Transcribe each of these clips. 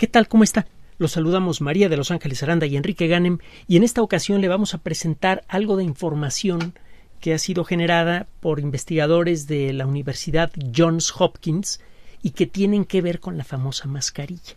¿Qué tal? ¿Cómo está? Los saludamos María de Los Ángeles Aranda y Enrique Ganem y en esta ocasión le vamos a presentar algo de información que ha sido generada por investigadores de la Universidad Johns Hopkins y que tienen que ver con la famosa mascarilla.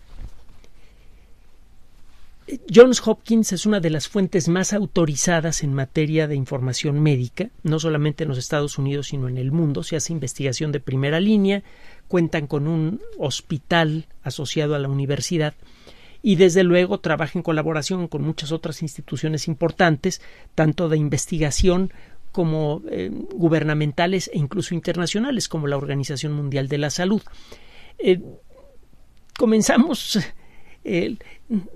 Johns Hopkins es una de las fuentes más autorizadas en materia de información médica, no solamente en los Estados Unidos, sino en el mundo. Se hace investigación de primera línea, cuentan con un hospital asociado a la universidad y desde luego trabaja en colaboración con muchas otras instituciones importantes, tanto de investigación como eh, gubernamentales e incluso internacionales, como la Organización Mundial de la Salud. Eh, comenzamos eh,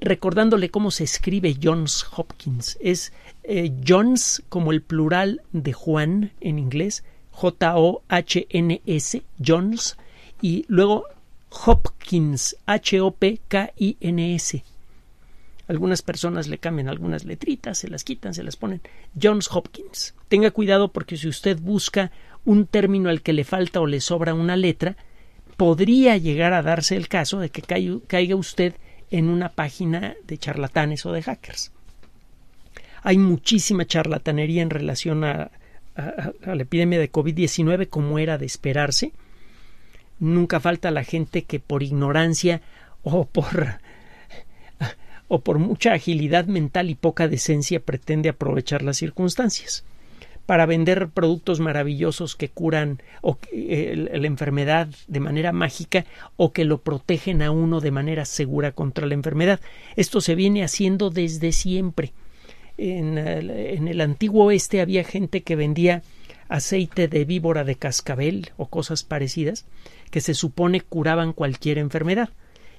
recordándole cómo se escribe Johns Hopkins. Es eh, Johns como el plural de Juan en inglés, J-O-H-N-S, Johns, y luego Hopkins, H-O-P-K-I-N-S. Algunas personas le cambian algunas letritas, se las quitan, se las ponen. Johns Hopkins. Tenga cuidado porque si usted busca un término al que le falta o le sobra una letra, podría llegar a darse el caso de que caiga usted en una página de charlatanes o de hackers. Hay muchísima charlatanería en relación a, la epidemia de COVID-19 como era de esperarse. Nunca falta la gente que por ignorancia o por o por mucha agilidad mental y poca decencia pretende aprovechar las circunstancias para vender productos maravillosos que curan o, eh, la enfermedad de manera mágica o que lo protegen a uno de manera segura contra la enfermedad. Esto se viene haciendo desde siempre. En el, en el antiguo oeste había gente que vendía aceite de víbora de cascabel o cosas parecidas que se supone curaban cualquier enfermedad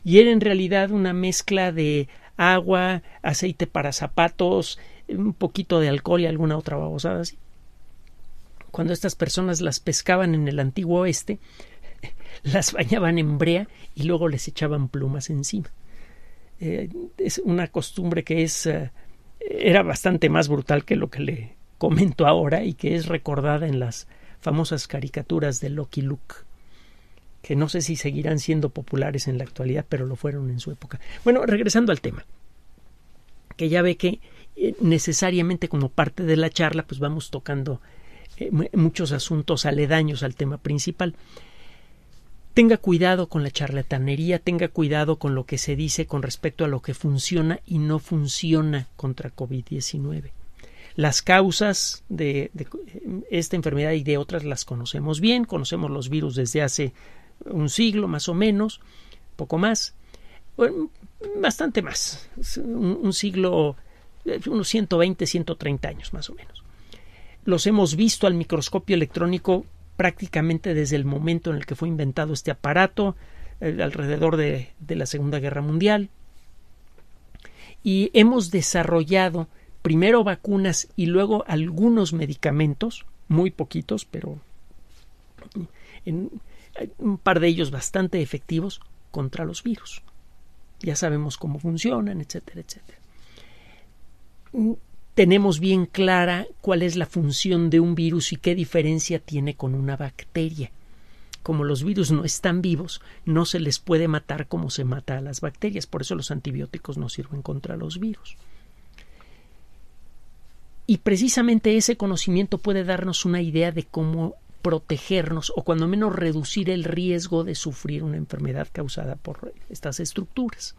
y era en realidad una mezcla de agua, aceite para zapatos, un poquito de alcohol y alguna otra babosada así cuando estas personas las pescaban en el antiguo oeste, las bañaban en brea y luego les echaban plumas encima. Eh, es una costumbre que es eh, era bastante más brutal que lo que le comento ahora y que es recordada en las famosas caricaturas de Loki Luke que no sé si seguirán siendo populares en la actualidad, pero lo fueron en su época. Bueno, regresando al tema, que ya ve que eh, necesariamente como parte de la charla, pues vamos tocando eh, muchos asuntos aledaños al tema principal. Tenga cuidado con la charlatanería, tenga cuidado con lo que se dice con respecto a lo que funciona y no funciona contra COVID-19. Las causas de, eh, esta enfermedad y de otras las conocemos bien, conocemos los virus desde hace un siglo más o menos, poco más, mm, bastante más, un siglo, eh, unos 120, 130 años más o menos los hemos visto al microscopio electrónico prácticamente desde el momento en el que fue inventado este aparato, eh, alrededor de, la Segunda Guerra Mundial. Y hemos desarrollado primero vacunas y luego algunos medicamentos, muy poquitos, pero en, un par de ellos bastante efectivos contra los virus. Ya sabemos cómo funcionan, etcétera, etcétera tenemos bien clara cuál es la función de un virus y qué diferencia tiene con una bacteria. Como los virus no están vivos, no se les puede matar como se mata a las bacterias, por eso los antibióticos no sirven contra los virus. Y precisamente ese conocimiento puede darnos una idea de cómo protegernos o cuando menos reducir el riesgo de sufrir una enfermedad causada por estas estructuras.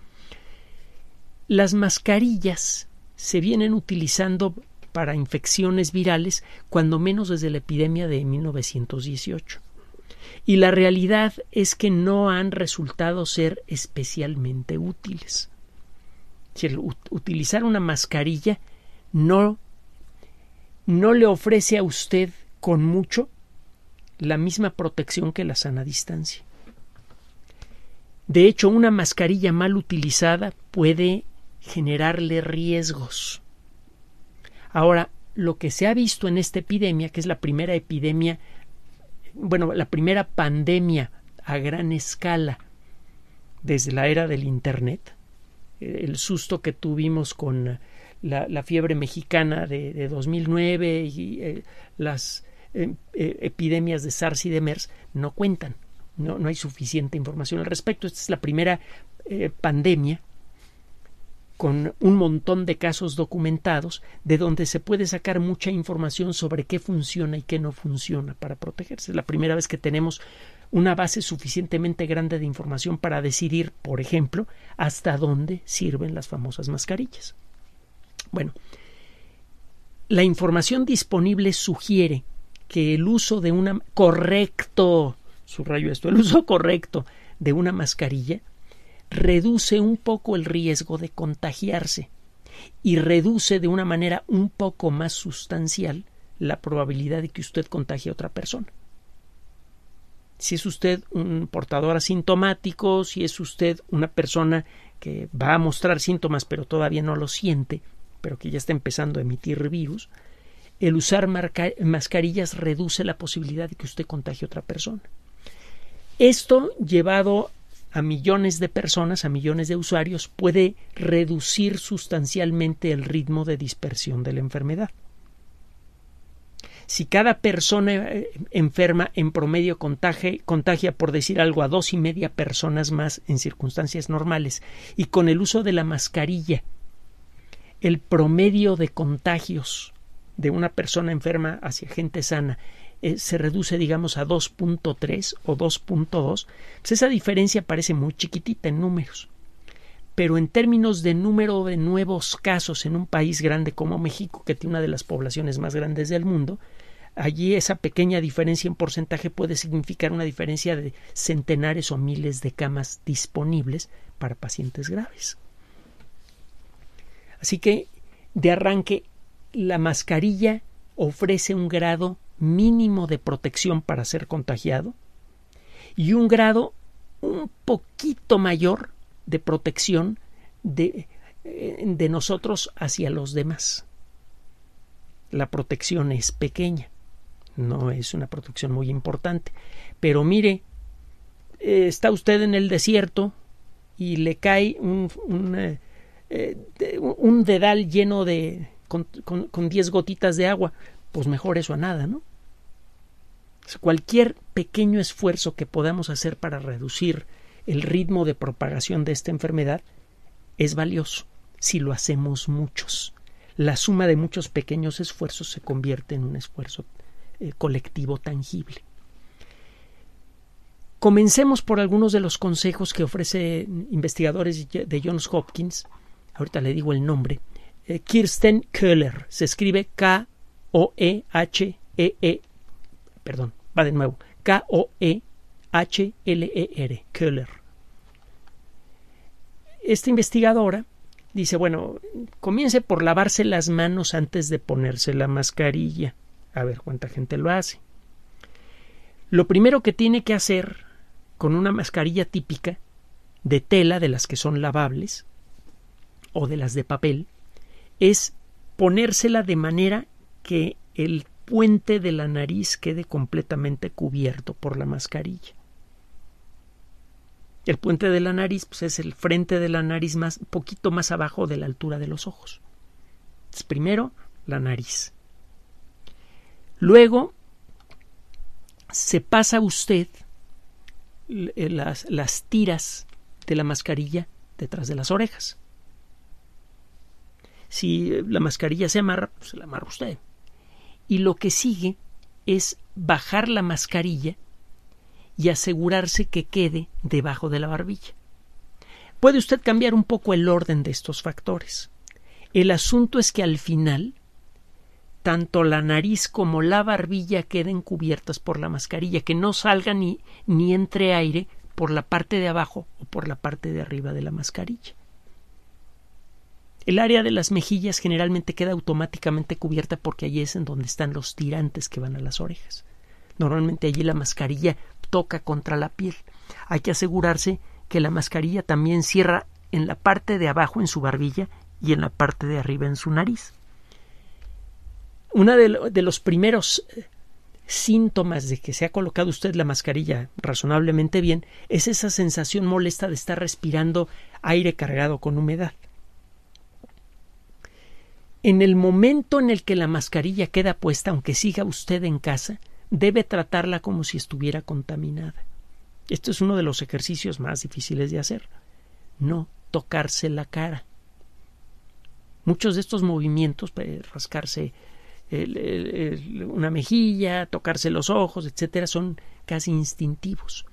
Las mascarillas se vienen utilizando para infecciones virales, cuando menos desde la epidemia de 1918. Y la realidad es que no han resultado ser especialmente útiles. Si utilizar una mascarilla no, no le ofrece a usted con mucho la misma protección que la sana distancia. De hecho, una mascarilla mal utilizada puede generarle riesgos. Ahora, lo que se ha visto en esta epidemia, que es la primera epidemia, bueno, la primera pandemia a gran escala desde la era del Internet, eh, el susto que tuvimos con la, fiebre mexicana de, 2009 y eh, las eh, epidemias de SARS y de MERS, no cuentan, no hay suficiente información al respecto. Esta es la primera pandemia con un montón de casos documentados de donde se puede sacar mucha información sobre qué funciona y qué no funciona para protegerse. Es la primera vez que tenemos una base suficientemente grande de información para decidir, por ejemplo, hasta dónde sirven las famosas mascarillas. Bueno, la información disponible sugiere que el uso de una correcto, subrayo esto, el uso correcto de una mascarilla reduce un poco el riesgo de contagiarse y reduce de una manera un poco más sustancial la probabilidad de que usted contagie a otra persona. Si es usted un portador asintomático, si es usted una persona que va a mostrar síntomas pero todavía no lo siente, pero que ya está empezando a emitir virus, el usar mascarillas reduce la posibilidad de que usted contagie a otra persona. Esto llevado a millones de personas, a millones de usuarios, puede reducir sustancialmente el ritmo de dispersión de la enfermedad. Si cada persona eh, enferma en promedio contagia, contagia, por decir algo, a dos y media personas más en circunstancias normales, y con el uso de la mascarilla, el promedio de contagios de una persona enferma hacia gente sana eh, se reduce, digamos, a 2.3 o 2.2, pues esa diferencia parece muy chiquitita en números. Pero en términos de número de nuevos casos en un país grande como México, que tiene una de las poblaciones más grandes del mundo, allí esa pequeña diferencia en porcentaje puede significar una diferencia de centenares o miles de camas disponibles para pacientes graves. Así que, de arranque, la mascarilla ofrece un grado mínimo de protección para ser contagiado y un grado un poquito mayor de protección de, eh, de nosotros hacia los demás. La protección es pequeña, no es una protección muy importante, pero mire, eh, está usted en el desierto y le cae un, un, eh, dedal lleno de con, con, gotitas de agua, pues mejor eso a nada, ¿no? Cualquier pequeño esfuerzo que podamos hacer para reducir el ritmo de propagación de esta enfermedad es valioso si lo hacemos muchos. La suma de muchos pequeños esfuerzos se convierte en un esfuerzo eh, colectivo tangible. Comencemos por algunos de los consejos que ofrece investigadores de Johns Hopkins. Ahorita le digo el nombre. Eh, Kirsten Köhler. Se escribe k o e h e -E, perdón. Va de nuevo. K-O-E-H-L-E-R. Köhler. Esta investigadora dice, bueno, comience por lavarse las manos antes de ponerse la mascarilla. A ver cuánta gente lo hace. Lo primero que tiene que hacer con una mascarilla típica de tela, de las que son lavables, o de las de papel, es ponérsela de manera que el puente de la nariz quede completamente cubierto por la mascarilla. El puente de la nariz pues, es el frente de la nariz más poquito más abajo de la altura de los ojos. primero la nariz. Luego se pasa usted eh, las, tiras de la mascarilla detrás de las orejas. Si la mascarilla se amarra, pues, se la amarra usted y lo que sigue es bajar la mascarilla y asegurarse que quede debajo de la barbilla. Puede usted cambiar un poco el orden de estos factores. El asunto es que al final tanto la nariz como la barbilla queden cubiertas por la mascarilla, que no salga ni, ni entre aire por la parte de abajo o por la parte de arriba de la mascarilla. El área de las mejillas generalmente queda automáticamente cubierta porque allí es en donde están los tirantes que van a las orejas. Normalmente allí la mascarilla toca contra la piel. Hay que asegurarse que la mascarilla también cierra en la parte de abajo en su barbilla y en la parte de arriba en su nariz. Uno de, de los primeros eh, síntomas de que se ha colocado usted la mascarilla razonablemente bien es esa sensación molesta de estar respirando aire cargado con humedad. En el momento en el que la mascarilla queda puesta, aunque siga usted en casa, debe tratarla como si estuviera contaminada. Esto es uno de los ejercicios más difíciles de hacer. No tocarse la cara. Muchos de estos movimientos, pues, rascarse una mejilla, tocarse los ojos, etc., son casi instintivos.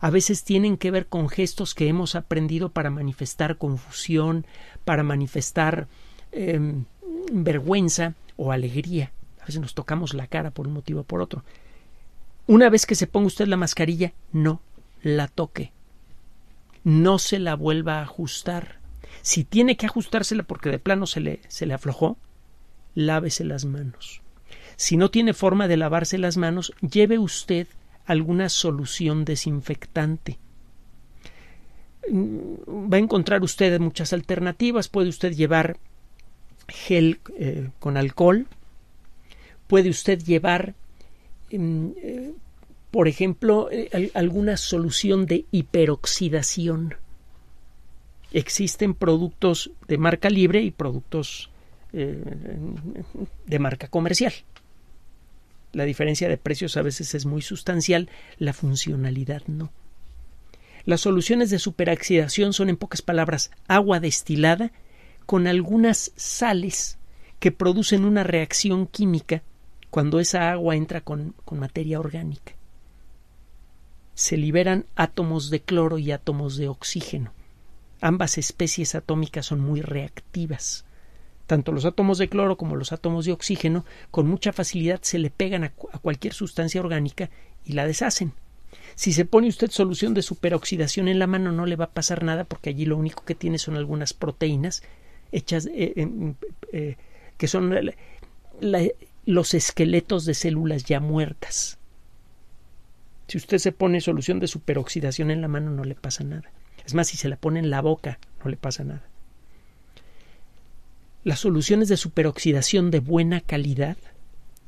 A veces tienen que ver con gestos que hemos aprendido para manifestar confusión, para manifestar em, vergüenza o alegría. A veces nos tocamos la cara por un motivo o por otro. Una vez que se ponga usted la mascarilla, no la toque. No se la vuelva a ajustar. Si tiene que ajustársela porque de plano se le, se le aflojó, lávese las manos. Si no tiene forma de lavarse las manos, lleve usted alguna solución desinfectante. Mm, va a encontrar usted muchas alternativas. Puede usted llevar gel eh, con alcohol. Puede usted llevar, mm, eh, por ejemplo, eh, alguna solución de hiperoxidación. Existen productos de marca libre y productos de marca comercial. La diferencia de precios a veces es muy sustancial, la funcionalidad no. Las soluciones de superoxidación son, en pocas palabras, agua destilada con algunas sales que producen una reacción química cuando esa agua entra con, materia orgánica. Se liberan átomos de cloro y átomos de oxígeno. Ambas especies atómicas son muy reactivas tanto los átomos de cloro como los átomos de oxígeno, con mucha facilidad se le pegan a, cualquier sustancia orgánica y la deshacen. Si se pone usted solución de superoxidación en la mano no le va a pasar nada porque allí lo único que tiene son algunas proteínas hechas, eh, eh, que son los esqueletos de células ya muertas. Si usted se pone solución de superoxidación en la mano no le pasa nada. Es más, si se la pone en la boca no le pasa nada. Las soluciones de superoxidación de buena calidad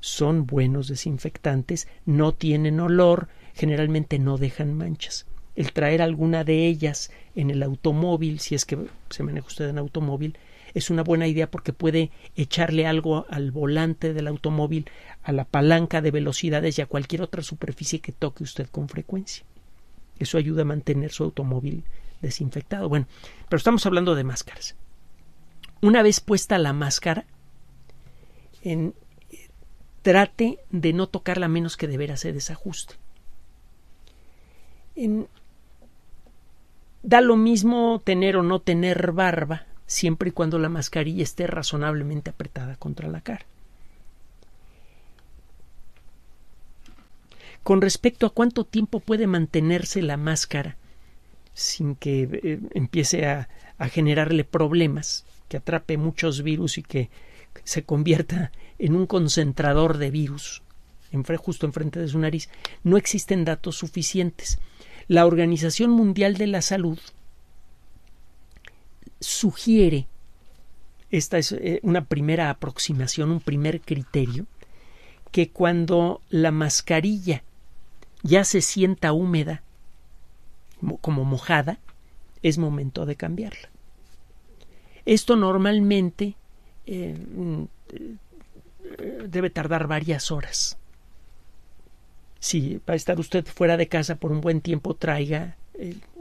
son buenos desinfectantes, no tienen olor, generalmente no dejan manchas. El traer alguna de ellas en el automóvil, si es que se maneja usted en automóvil, es una buena idea porque puede echarle algo al volante del automóvil, a la palanca de velocidades y a cualquier otra superficie que toque usted con frecuencia. Eso ayuda a mantener su automóvil desinfectado. Bueno, pero estamos hablando de máscaras. Una vez puesta la máscara, en, eh, trate de no tocarla menos que de veras se desajuste. da lo mismo tener o no tener barba siempre y cuando la mascarilla esté razonablemente apretada contra la cara. Con respecto a cuánto tiempo puede mantenerse la máscara sin que eh, empiece a generarle problemas, que atrape muchos virus y que se convierta en un concentrador de virus justo enfrente de su nariz, no existen datos suficientes. La Organización Mundial de la Salud sugiere, esta es eh, una primera aproximación, un primer criterio, que cuando la mascarilla ya se sienta húmeda, como mojada, es momento de cambiarla. Esto normalmente eh, mm, eh, debe tardar varias horas. Si va a estar usted fuera de casa por un buen tiempo, traiga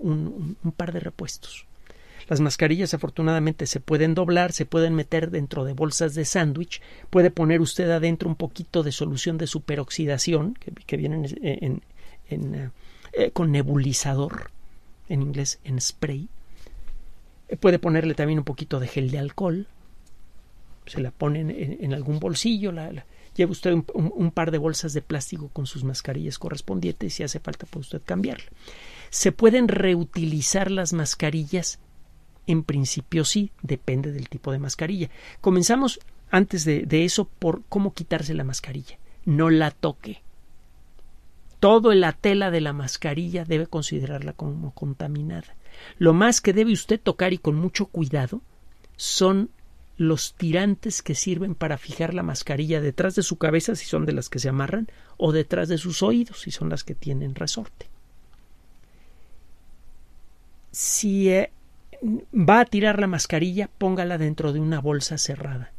un par de repuestos. Las mascarillas afortunadamente se pueden doblar, se pueden meter dentro de bolsas de sándwich, puede poner usted adentro un poquito de solución de superoxidación, que, que vienen en, eh, eh, eh, con nebulizador, en inglés, en spray. puede ponerle también un poquito de gel de alcohol, se la ponen en, algún bolsillo, lleva usted un, par de bolsas de plástico con sus mascarillas correspondientes, si hace falta puede usted cambiarla. Se pueden reutilizar las mascarillas en principio sí, depende del tipo de mascarilla. Comenzamos antes de, eso por cómo quitarse la mascarilla. No la toque. Todo la tela de la mascarilla debe considerarla como contaminada. Lo más que debe usted tocar y con mucho cuidado son los tirantes que sirven para fijar la mascarilla detrás de su cabeza si son de las que se amarran o detrás de sus oídos si son las que tienen resorte. Si eh, va a tirar la mascarilla, póngala dentro de una bolsa cerrada.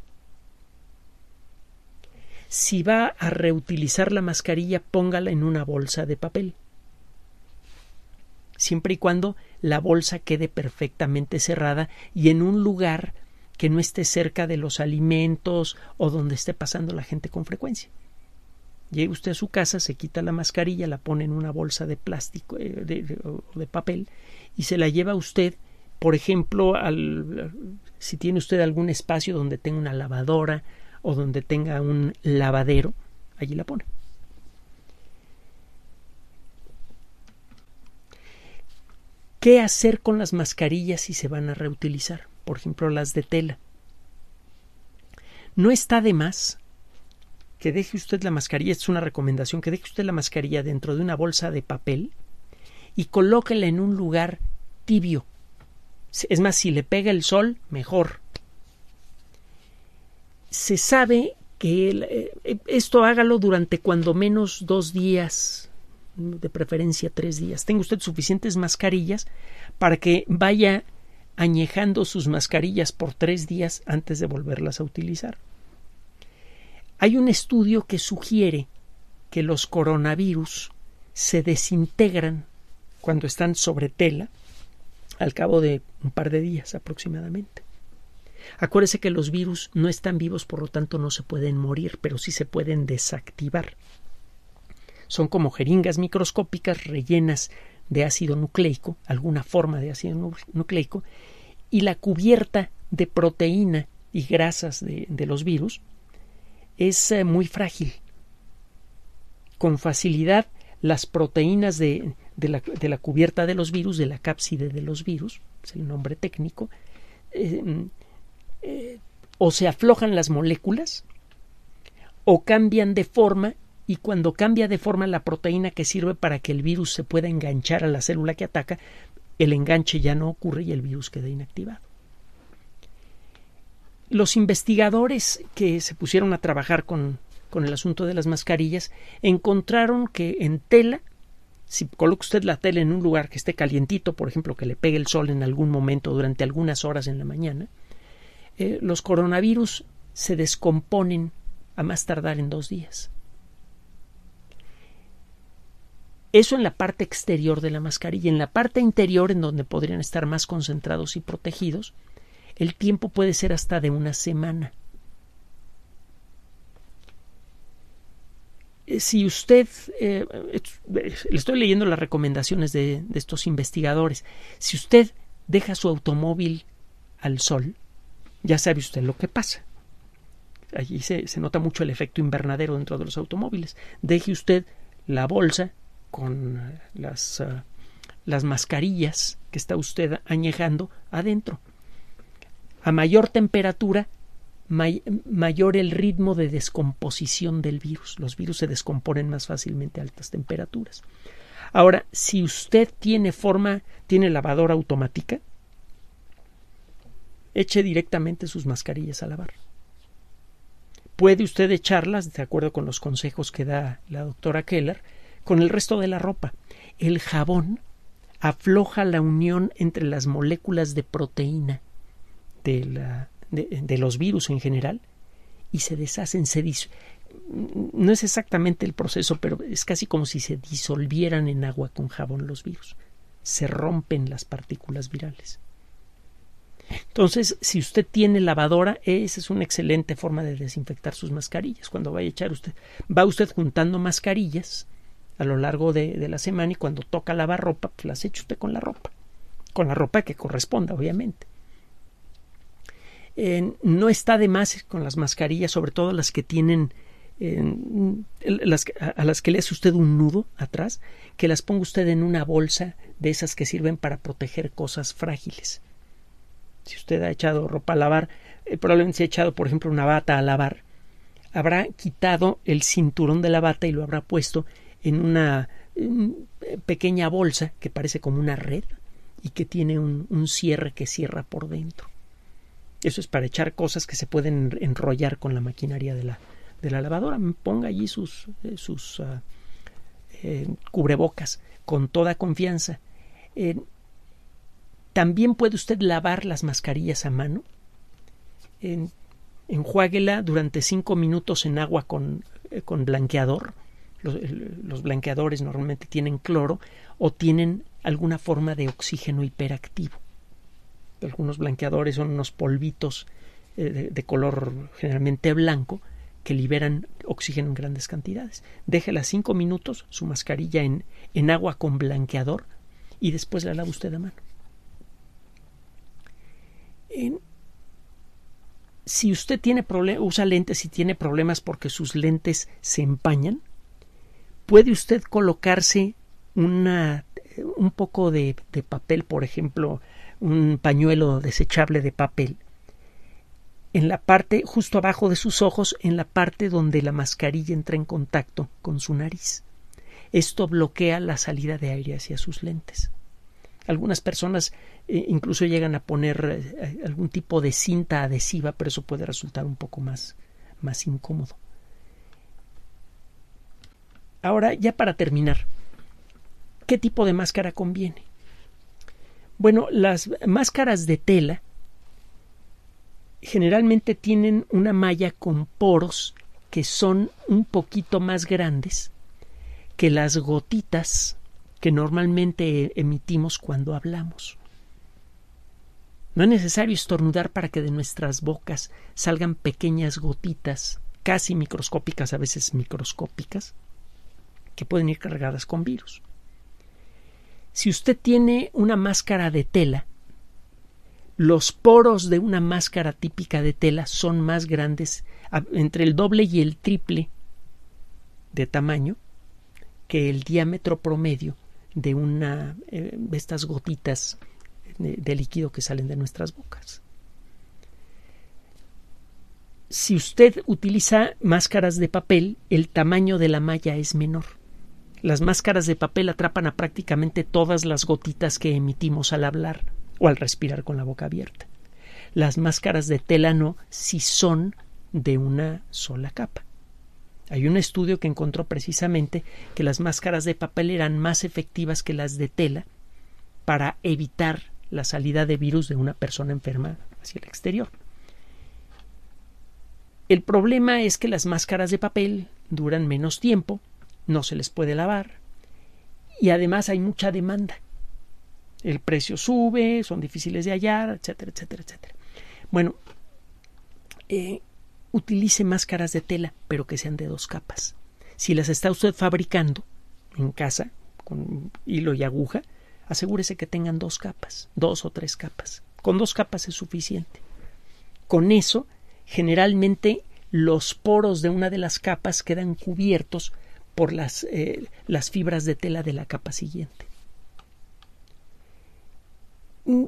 Si va a reutilizar la mascarilla, póngala en una bolsa de papel. Siempre y cuando la bolsa quede perfectamente cerrada y en un lugar que no esté cerca de los alimentos o donde esté pasando la gente con frecuencia. Llega usted a su casa, se quita la mascarilla, la pone en una bolsa de plástico eh, de, de papel y se la lleva usted por ejemplo, si tiene usted algún espacio donde tenga una lavadora o donde tenga un lavadero, allí la pone. ¿Qué hacer con las mascarillas si se van a reutilizar? Por ejemplo, las de tela. No está de más que deje usted la mascarilla, es una recomendación, que deje usted la mascarilla dentro de una bolsa de papel y colóquela en un lugar tibio es más, si le pega el sol, mejor. Se sabe que eh, eh, esto hágalo durante cuando menos dos días, de preferencia tres días. Tenga usted suficientes mascarillas para que vaya añejando sus mascarillas por tres días antes de volverlas a utilizar. Hay un estudio que sugiere que los coronavirus se desintegran cuando están sobre tela al cabo de un par de días aproximadamente. Acuérdese que los virus no están vivos, por lo tanto no se pueden morir, pero sí se pueden desactivar. Son como jeringas microscópicas rellenas de ácido nucleico, alguna forma de ácido nucleico, y la cubierta de proteína y grasas de, los virus es eh, muy frágil. Con facilidad las proteínas de, de la, cubierta de los virus, de la cápside de los virus, es el nombre técnico, em, eh, o se aflojan las moléculas o cambian de forma y cuando cambia de forma la proteína que sirve para que el virus se pueda enganchar a la célula que ataca, el enganche ya no ocurre y el virus queda inactivado. Los investigadores que se pusieron a trabajar con el asunto de las mascarillas encontraron que en tela si coloca usted la tele en un lugar que esté calientito, por ejemplo, que le pegue el sol en algún momento durante algunas horas en la mañana, eh, los coronavirus se descomponen a más tardar en dos días. Eso en la parte exterior de la mascarilla. En la parte interior, en donde podrían estar más concentrados y protegidos, el tiempo puede ser hasta de una semana. Eh, si usted, eh, le estoy leyendo las recomendaciones de, estos investigadores, si usted deja su automóvil al sol, ya sabe usted lo que pasa. Allí se, nota mucho el efecto invernadero dentro de los automóviles. Deje usted la bolsa con eh, las, las mascarillas que está usted añejando adentro. A mayor temperatura mayor el ritmo de descomposición del virus. Los virus se descomponen más fácilmente a altas temperaturas. Ahora, si usted tiene forma, tiene lavadora automática, eche directamente sus mascarillas a lavar. Puede usted echarlas, de acuerdo con los consejos que da la doctora Keller, con el resto de la ropa. El jabón afloja la unión entre las moléculas de proteína de la de, los virus en general y se deshacen, se dis no es exactamente el proceso, pero es casi como si se disolvieran en agua con jabón los virus. Se rompen las partículas virales. Entonces, si usted tiene lavadora, esa es una excelente forma de desinfectar sus mascarillas. Cuando vaya a echar usted, va usted juntando mascarillas a lo largo de, de la semana y cuando toca lavar ropa, pues las echa usted con la ropa. Con la ropa que corresponda, obviamente no está de más con las mascarillas, sobre todo las que tienen a las que le hace usted un nudo atrás, que las ponga usted en una bolsa de esas que sirven para proteger cosas frágiles. Si usted ha echado ropa a lavar, eh, probablemente se ha echado, por ejemplo, una bata a lavar, habrá quitado el cinturón de la bata y lo habrá puesto en una eh, pequeña bolsa que parece como una red y que tiene un cierre que cierra por dentro. Eso es para echar cosas que se pueden enrollar con la maquinaria de la, lavadora. Ponga allí sus, eh, sus ah, eh, cubrebocas con toda confianza. Eh, también puede usted lavar las mascarillas a mano. enjuáguela durante cinco minutos en agua con, blanqueador. los, blanqueadores normalmente tienen cloro o tienen alguna forma de oxígeno hiperactivo algunos blanqueadores son unos polvitos eh, de, color generalmente blanco que liberan oxígeno en grandes cantidades. Déjela cinco minutos su mascarilla en, agua con blanqueador y después la lava usted a mano. si usted tiene usa lentes y tiene problemas porque sus lentes se empañan, puede usted colocarse una, eh, un poco de papel, por ejemplo, un pañuelo desechable de papel en la parte justo abajo de sus ojos, en la parte donde la mascarilla entra en contacto con su nariz. Esto bloquea la salida de aire hacia sus lentes. Algunas personas eh, incluso llegan a poner eh, eh, algún tipo de cinta adhesiva, pero eso puede resultar un poco más, más incómodo. Ahora, ya para terminar, ¿qué tipo de máscara conviene? Bueno, las máscaras de tela generalmente tienen una malla con poros que son un poquito más grandes que las gotitas que normalmente e-, emitimos cuando hablamos. No es necesario estornudar para que de nuestras bocas salgan pequeñas gotitas, casi microscópicas, a veces microscópicas, que pueden ir cargadas con virus. Si usted tiene una máscara de tela, los poros de una máscara típica de tela son más grandes, entre el doble y el triple de tamaño que el diámetro promedio de una eh, de estas gotitas de, de líquido que salen de nuestras bocas. Si usted utiliza máscaras de papel, el tamaño de la malla es menor. Las máscaras de papel atrapan a prácticamente todas las gotitas que emitimos al hablar o al respirar con la boca abierta. Las máscaras de tela no si son de una sola capa. Hay un estudio que encontró precisamente que las máscaras de papel eran más efectivas que las de tela para evitar la salida de virus de una persona enferma hacia el exterior. El problema es que las máscaras de papel duran menos tiempo no se les puede lavar y además hay mucha demanda. El precio sube, son difíciles de hallar, etcétera, etcétera, etcétera. Bueno, eh, utilice máscaras de tela, pero que sean de dos capas. Si las está usted fabricando en casa con hilo y aguja, asegúrese que tengan dos capas, dos o tres capas. Con dos capas es suficiente. Con eso, generalmente los poros de una de las capas quedan cubiertos por las, eh, las fibras de tela de la capa siguiente. Mm.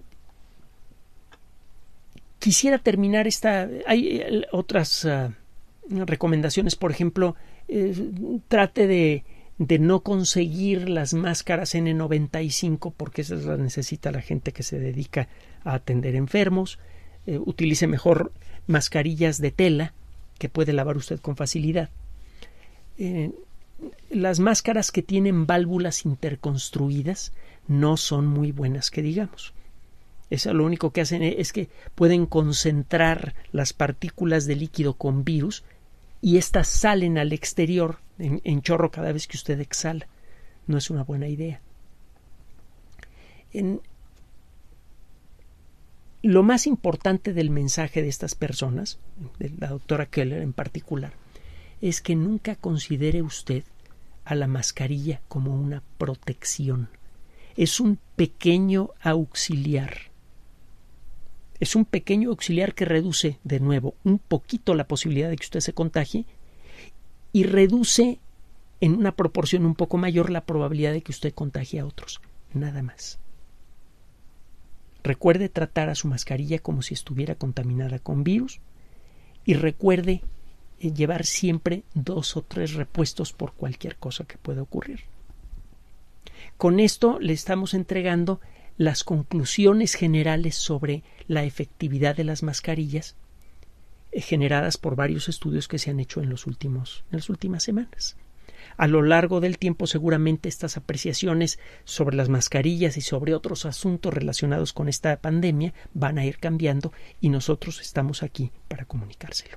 Quisiera terminar esta. Hay eh, otras ah, recomendaciones, por ejemplo, eh, trate de, de no conseguir las máscaras N95 porque esas las necesita la gente que se dedica a atender enfermos. utilice mejor mascarillas de tela que puede lavar usted con facilidad las máscaras que tienen válvulas interconstruidas no son muy buenas que digamos. Eso lo único que hacen es que pueden concentrar las partículas de líquido con virus y éstas salen al exterior en, chorro cada vez que usted exhala. No es una buena idea. lo más importante del mensaje de estas personas, de la doctora Keller en particular, es que nunca considere usted a la mascarilla como una protección. Es un pequeño auxiliar. Es un pequeño auxiliar que reduce, de nuevo, un poquito la posibilidad de que usted se contagie y reduce en una proporción un poco mayor la probabilidad de que usted contagie a otros. Nada más. Recuerde tratar a su mascarilla como si estuviera contaminada con virus y recuerde eh, llevar siempre dos o tres repuestos por cualquier cosa que pueda ocurrir. Con esto le estamos entregando las conclusiones generales sobre la efectividad de las mascarillas eh, generadas por varios estudios que se han hecho en, los últimos, en las últimas semanas. A lo largo del tiempo seguramente estas apreciaciones sobre las mascarillas y sobre otros asuntos relacionados con esta pandemia van a ir cambiando y nosotros estamos aquí para comunicárselo.